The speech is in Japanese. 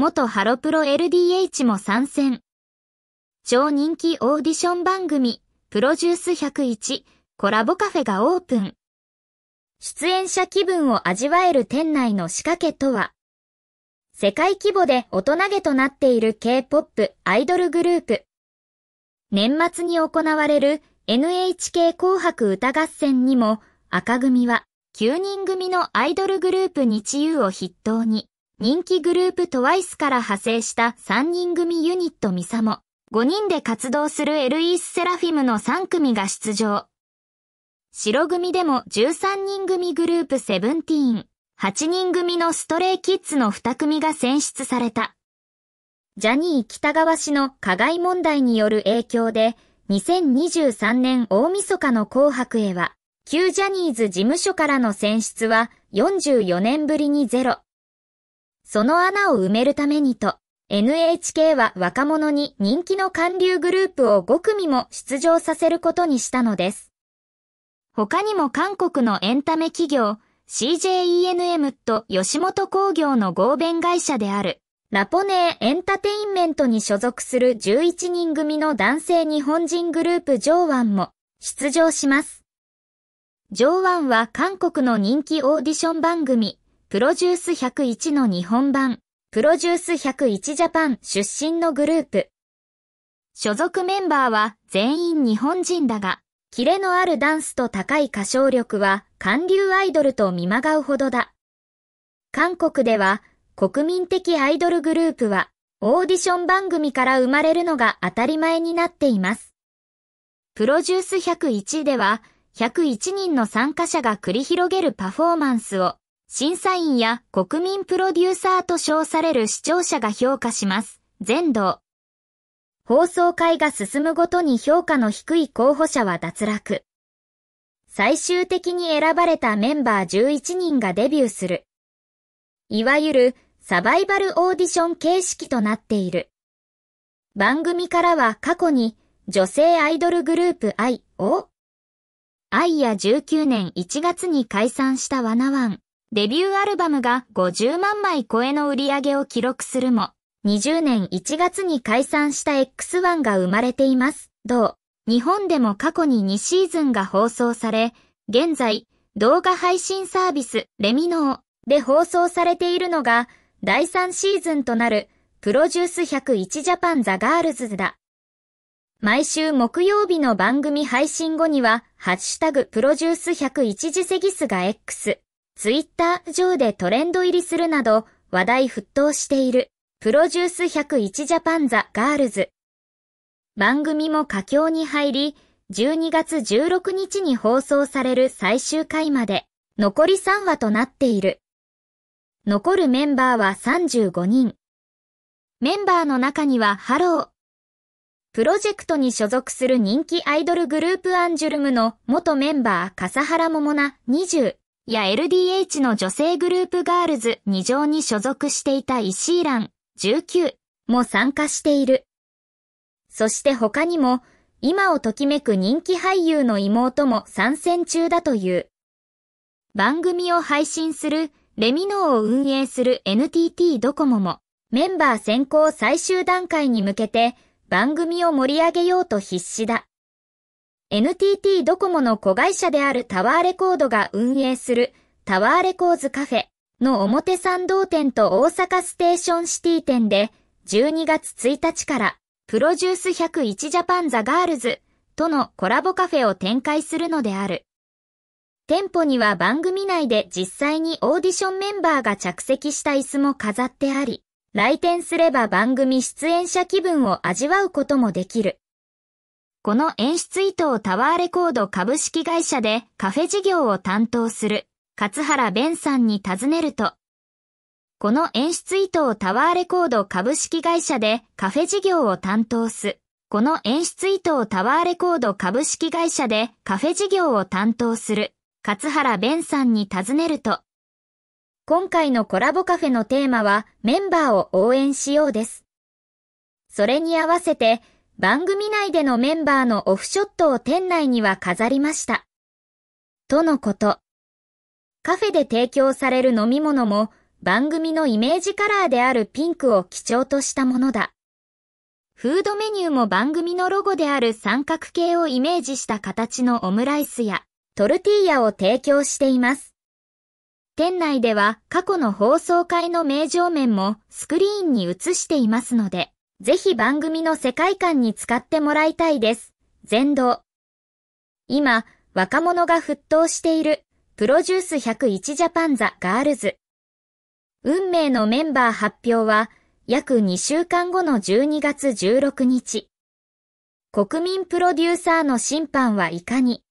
元ハロプロ LDH も参戦。超人気オーディション番組、プロデュース101コラボカフェがオープン。出演者気分を味わえる店内の仕掛けとは、世界規模で大人げとなっている K-POP アイドルグループ。年末に行われる NHK 紅白歌合戦にも赤組は9人組のアイドルグループ日優を筆頭に人気グループトワイスから派生した3人組ユニットミサモ。5人で活動するエルイース・セラフィムの3組が出場。白組でも13人組グループセブンティーン、8人組のストレイキッズの2組が選出された。ジャニー北川氏の加害問題による影響で、2023年大晦日の紅白へは、旧ジャニーズ事務所からの選出は44年ぶりにゼロ。その穴を埋めるためにと、NHK は若者に人気の韓流グループを5組も出場させることにしたのです。他にも韓国のエンタメ企業 CJENM と吉本工業の合弁会社であるラポネーエンタテインメントに所属する11人組の男性日本人グループジョーワンも出場します。ジョーワンは韓国の人気オーディション番組プロジュース101の日本版、プロジュース101ジャパン出身のグループ。所属メンバーは全員日本人だが、キレのあるダンスと高い歌唱力は韓流アイドルと見まがうほどだ。韓国では国民的アイドルグループはオーディション番組から生まれるのが当たり前になっています。プロジュース101では101人の参加者が繰り広げるパフォーマンスを審査員や国民プロデューサーと称される視聴者が評価します。全道。放送会が進むごとに評価の低い候補者は脱落。最終的に選ばれたメンバー11人がデビューする。いわゆるサバイバルオーディション形式となっている。番組からは過去に女性アイドルグループ愛を、愛や19年1月に解散したワナワン。デビューアルバムが50万枚超えの売り上げを記録するも、20年1月に解散した X1 が生まれています。同、日本でも過去に2シーズンが放送され、現在、動画配信サービス、レミノーで放送されているのが、第3シーズンとなる、プロデュース101ジャパンザガールズだ。毎週木曜日の番組配信後には、ハッシュタグプロデュース101次セギスが X、ツイッター上でトレンド入りするなど話題沸騰しているプロデュース101ジャパンザガールズ。番組も佳境に入り、12月16日に放送される最終回まで残り3話となっている。残るメンバーは35人。メンバーの中にはハロー。プロジェクトに所属する人気アイドルグループアンジュルムの元メンバー笠原桃奈20。や LDH の女性グループガールズ2条に所属していた石井蘭19も参加している。そして他にも、今をときめく人気俳優の妹も参戦中だという。番組を配信するレミノーを運営する NTT ドコモもメンバー選考最終段階に向けて番組を盛り上げようと必死だ。NTT ドコモの子会社であるタワーレコードが運営するタワーレコーズカフェの表参道店と大阪ステーションシティ店で12月1日からプロデュース101ジャパンザガールズとのコラボカフェを展開するのである。店舗には番組内で実際にオーディションメンバーが着席した椅子も飾ってあり、来店すれば番組出演者気分を味わうこともできる。この演出意図をタワーレコード株式会社でカフェ事業を担当する勝原弁さんに尋ねると、この演出意図をタワーレコード株式会社でカフェ事業を担当す。この演出意図をタワーレコード株式会社でカフェ事業を担当する勝原弁さんに尋ねると、今回のコラボカフェのテーマはメンバーを応援しようです。それに合わせて番組内でのメンバーのオフショットを店内には飾りました。とのこと。カフェで提供される飲み物も番組のイメージカラーであるピンクを基調としたものだ。フードメニューも番組のロゴである三角形をイメージした形のオムライスやトルティーヤを提供しています。店内では過去の放送回の名場面もスクリーンに映していますので、ぜひ番組の世界観に使ってもらいたいです。全道。今、若者が沸騰している、プロデュース101ジャパンザガールズ。運命のメンバー発表は、約2週間後の12月16日。国民プロデューサーの審判はいかに